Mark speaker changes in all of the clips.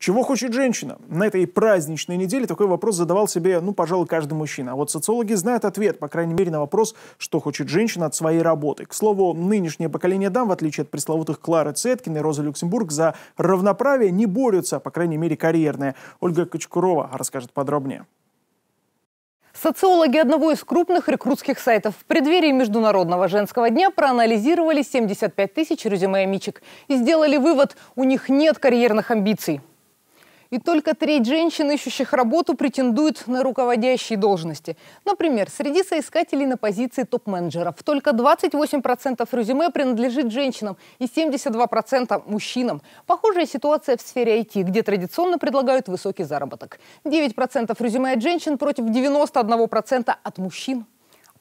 Speaker 1: Чего хочет женщина? На этой праздничной неделе такой вопрос задавал себе, ну, пожалуй, каждый мужчина. А вот социологи знают ответ, по крайней мере, на вопрос, что хочет женщина от своей работы. К слову, нынешнее поколение дам, в отличие от пресловутых Клары Цеткин и Розы Люксембург, за равноправие не борются, по крайней мере, карьерное. Ольга Кочкурова расскажет подробнее. Социологи
Speaker 2: одного из крупных рекрутских сайтов в преддверии Международного женского дня проанализировали 75 тысяч резюме амичек и сделали вывод – у них нет карьерных амбиций. И только треть женщин, ищущих работу, претендует на руководящие должности. Например, среди соискателей на позиции топ-менеджеров только 28% резюме принадлежит женщинам и 72% мужчинам. Похожая ситуация в сфере IT, где традиционно предлагают высокий заработок. 9% резюме от женщин против 91% от мужчин.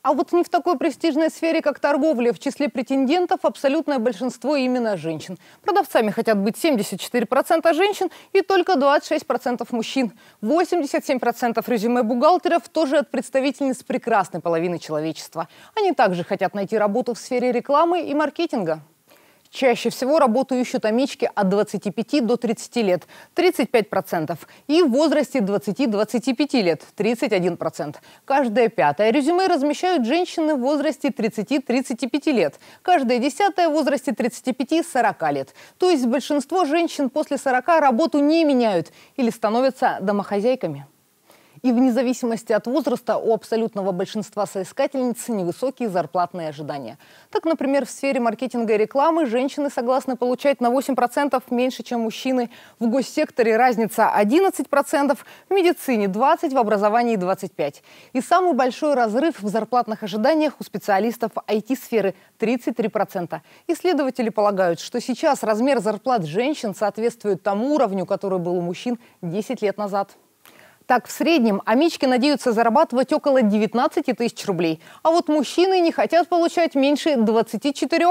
Speaker 2: А вот не в такой престижной сфере, как торговля, в числе претендентов абсолютное большинство именно женщин. Продавцами хотят быть 74% женщин и только 26% мужчин. 87% резюме бухгалтеров тоже от представительниц прекрасной половины человечества. Они также хотят найти работу в сфере рекламы и маркетинга. Чаще всего работу ищут омечки от 25 до 30 лет – 35%. И в возрасте 20-25 лет – 31%. Каждое пятое резюме размещают женщины в возрасте 30-35 лет. Каждое десятое в возрасте 35-40 лет. То есть большинство женщин после 40 работу не меняют или становятся домохозяйками. И вне зависимости от возраста у абсолютного большинства соискательниц невысокие зарплатные ожидания. Так, например, в сфере маркетинга и рекламы женщины согласны получать на 8% меньше, чем мужчины. В госсекторе разница 11%, в медицине 20%, в образовании 25%. И самый большой разрыв в зарплатных ожиданиях у специалистов IT-сферы – 33%. Исследователи полагают, что сейчас размер зарплат женщин соответствует тому уровню, который был у мужчин 10 лет назад. Так, в среднем амички надеются зарабатывать около 19 тысяч рублей. А вот мужчины не хотят получать меньше 24.